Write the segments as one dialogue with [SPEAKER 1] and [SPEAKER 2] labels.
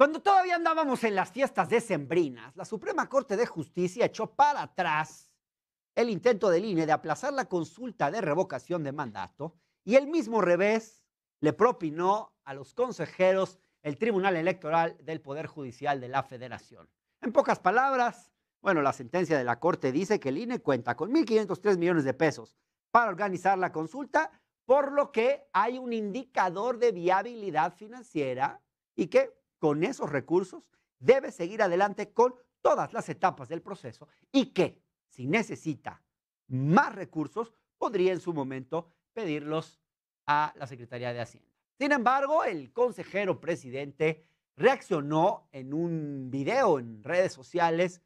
[SPEAKER 1] Cuando todavía andábamos en las fiestas decembrinas, la Suprema Corte de Justicia echó para atrás el intento del INE de aplazar la consulta de revocación de mandato y el mismo revés le propinó a los consejeros el Tribunal Electoral del Poder Judicial de la Federación. En pocas palabras, bueno, la sentencia de la Corte dice que el INE cuenta con 1.503 millones de pesos para organizar la consulta, por lo que hay un indicador de viabilidad financiera y que con esos recursos, debe seguir adelante con todas las etapas del proceso y que, si necesita más recursos, podría en su momento pedirlos a la Secretaría de Hacienda. Sin embargo, el consejero presidente reaccionó en un video en redes sociales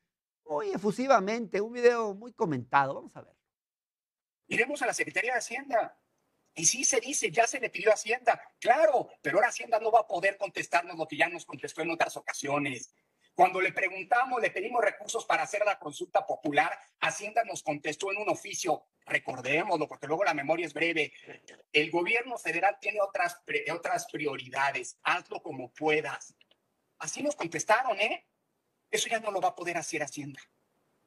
[SPEAKER 1] muy efusivamente, un
[SPEAKER 2] video muy comentado. Vamos a ver. Iremos a la Secretaría de Hacienda y sí se dice, ya se le pidió Hacienda, claro, pero ahora Hacienda no va a poder contestarnos lo que ya nos contestó en otras ocasiones. Cuando le preguntamos, le pedimos recursos para hacer la consulta popular, Hacienda nos contestó en un oficio, recordémoslo, porque luego la memoria es breve. El gobierno federal tiene otras, otras prioridades, hazlo como puedas. Así nos contestaron, ¿eh? Eso ya no lo va a poder hacer Hacienda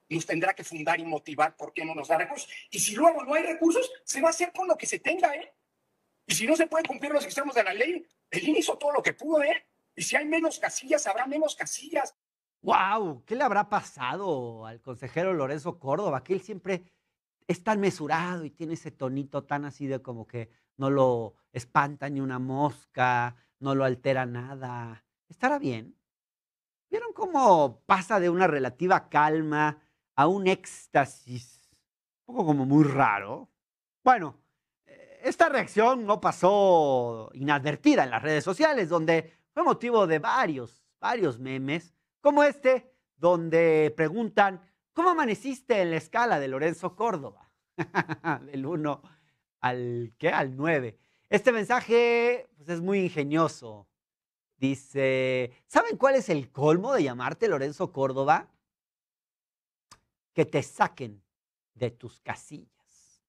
[SPEAKER 2] nos tendrá que fundar y motivar por qué no nos da recursos. Y si luego no hay recursos, se va a hacer con lo que se tenga, ¿eh? Y si no se puede cumplir los extremos de la ley, él hizo todo lo que pudo, ¿eh? Y si hay menos casillas, habrá menos casillas.
[SPEAKER 1] ¡Wow! ¿Qué le habrá pasado al consejero Lorenzo Córdoba? Que él siempre es tan mesurado y tiene ese tonito tan así de como que no lo espanta ni una mosca, no lo altera nada. ¿Estará bien? ¿Vieron cómo pasa de una relativa calma a un éxtasis, un poco como muy raro. Bueno, eh, esta reacción no pasó inadvertida en las redes sociales, donde fue motivo de varios, varios memes, como este, donde preguntan, ¿cómo amaneciste en la escala de Lorenzo Córdoba? Del 1 al, ¿qué? Al 9. Este mensaje pues, es muy ingenioso. Dice, ¿saben cuál es el colmo de llamarte Lorenzo Córdoba? que te saquen de tus casillas.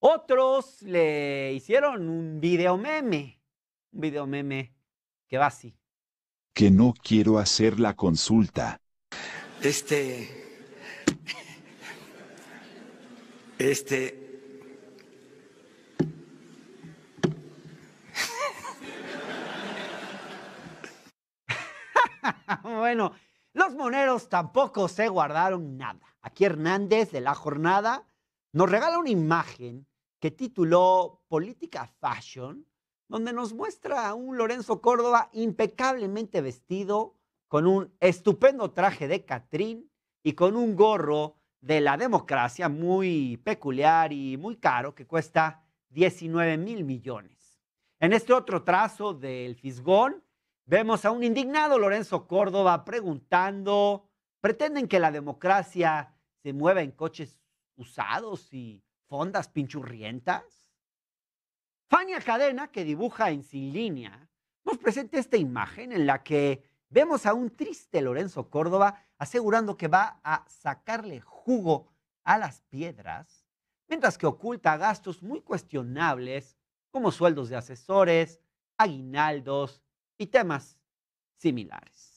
[SPEAKER 1] Otros le hicieron un video meme, un video meme que va así. Que no quiero hacer la consulta. Este... Este... bueno, tampoco se guardaron nada. Aquí Hernández de la jornada nos regala una imagen que tituló Política Fashion, donde nos muestra a un Lorenzo Córdoba impecablemente vestido, con un estupendo traje de Catrín y con un gorro de la democracia muy peculiar y muy caro que cuesta 19 mil millones. En este otro trazo del Fisgón vemos a un indignado Lorenzo Córdoba preguntando pretenden que la democracia se mueva en coches usados y fondas pinchurrientas? Fania Cadena, que dibuja en sin línea, nos presenta esta imagen en la que vemos a un triste Lorenzo Córdoba asegurando que va a sacarle jugo a las piedras, mientras que oculta gastos muy cuestionables como sueldos de asesores, aguinaldos y temas similares.